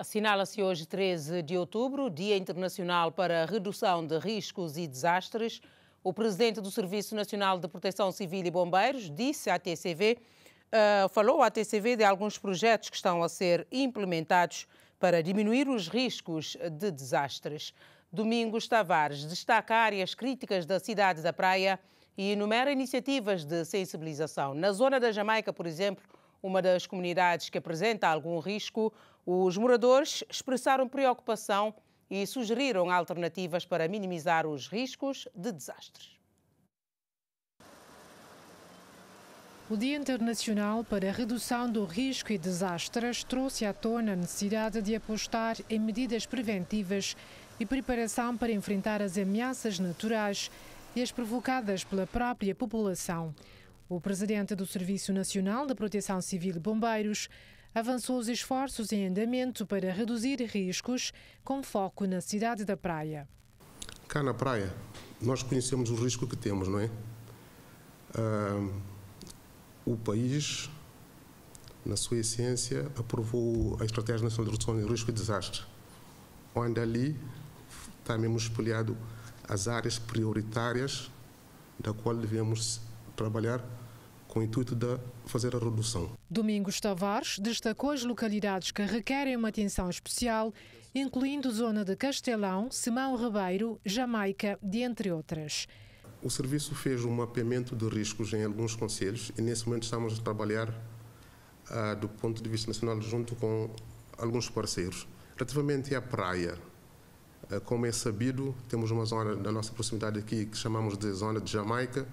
Assinala-se hoje, 13 de outubro, Dia Internacional para a Redução de Riscos e Desastres. O presidente do Serviço Nacional de Proteção Civil e Bombeiros disse à TCV, uh, eh, falou à TCV de alguns projetos que estão a ser implementados para diminuir os riscos de desastres. Domingos Tavares destaca áreas críticas da cidade da Praia e enumera iniciativas de sensibilização. Na zona da Jamaica, por exemplo, uma das comunidades que apresenta algum risco, os moradores expressaram preocupação e sugeriram alternativas para minimizar os riscos de desastres. O Dia Internacional para a Redução do Risco e Desastres trouxe à tona a necessidade de apostar em medidas preventivas e preparação para enfrentar as ameaças naturais e as provocadas pela própria população. O presidente do Serviço Nacional de Proteção Civil e Bombeiros avançou os esforços em andamento para reduzir riscos, com foco na cidade da Praia. Cá na Praia, nós conhecemos o risco que temos, não é? Uh, o país, na sua essência, aprovou a Estratégia Nacional de Redução de Risco e Desastre, onde ali está mesmo espelhado as áreas prioritárias da qual devemos trabalhar com o intuito de fazer a redução. Domingos Tavares destacou as localidades que requerem uma atenção especial, incluindo zona de Castelão, Simão Ribeiro, Jamaica, de entre outras. O serviço fez um mapeamento de riscos em alguns conselhos e nesse momento estamos a trabalhar ah, do ponto de vista nacional junto com alguns parceiros. Relativamente à praia, ah, como é sabido, temos uma zona da nossa proximidade aqui que chamamos de zona de Jamaica,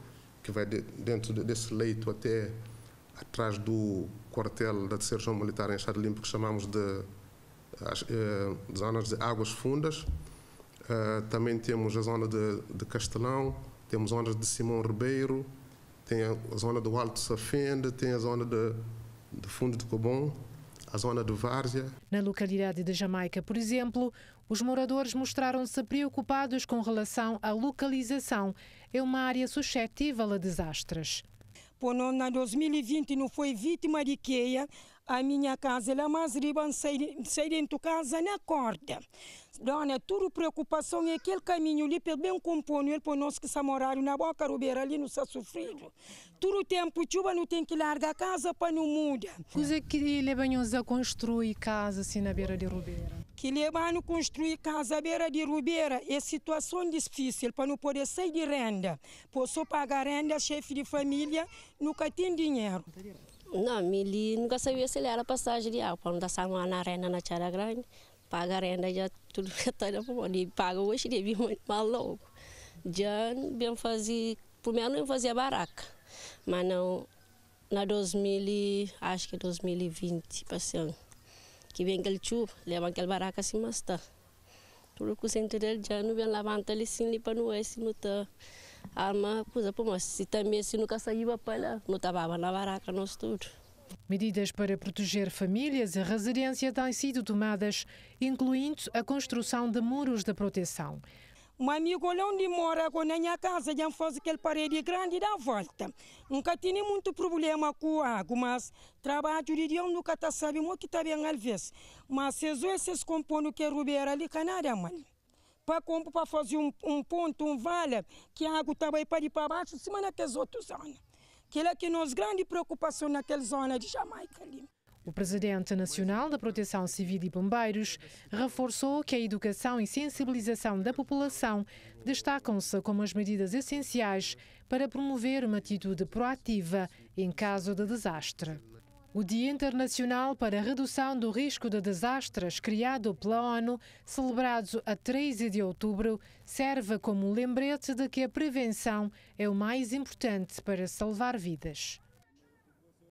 que vai de, dentro desse leito até atrás do quartel da Terceira Militar em Estado Limpo, que chamamos de as, eh, zonas de águas fundas. Uh, também temos a zona de, de, Castelão, temos zonas de Simão Ribeiro, tem a, zona do Alto Safende, tem a zona de, de Fundo de Cobon zona do Várzea. Na localidade de Jamaica, por exemplo, os moradores mostraram-se preocupados com relação à localização. É uma área suscetível a desastres. Por 2020 não foi vítima de queia, a minha casa, ela é mais riban sair, sair dentro casa na corda. Dona, tudo preocupação é aquele caminho ali, pelo bem compondo ele para nós que está morando na boca rubeira ali, não está sofrido. Tudo tempo chuva não tem que largar a casa para não muda. Coisa que levam-nos a construir casa assim na beira de rubeira? que a construir casa à beira de Rubeira é situação difícil para não poder sair de renda. Posso pagar renda, chefe de família, nunca tem dinheiro não, me Namin nunca sabia se ele era passagem de Ah, quando da sama na arena na Chara Grande, paga a renda já tudo que está na ele paga hoje ele vem mal logo. Já bem fazer, por primeiro não fazia baraca, mas não na 2000 acho que 2020 passando tipo que vem aquele chuva, leva aquele baraca assim mas tá. Tudo que o centro dele já não vem levanta ele sim, ele para não é se não tá arma, coisa para nós. Se também se nunca saiu a palha, não estava na baraca, não tudo. Medidas para proteger famílias e residência têm sido tomadas, incluindo a construção de muros de proteção. Um amigo lá onde mora, quando a é minha casa, já faz aquele parede grande e dá volta. Nunca tive muito problema com água, mas trabalho de dia nunca está sabendo o que está bem às vezes. Mas esses componentes que rubeira ali, canada, mano para como para fazer um, um, ponto, um vale, que a água também para ir para baixo, cima naquelas outras zonas. Que é que nós grande preocupação naquela zona de Jamaica ali. O presidente nacional da Proteção Civil e Bombeiros reforçou que a educação e sensibilização da população destacam-se como as medidas essenciais para promover uma atitude proativa em caso de desastre. O Dia Internacional para a Redução do Risco de Desastres, criado pela ONU, celebrado a 13 de outubro, serve como lembrete de que a prevenção é o mais importante para salvar vidas.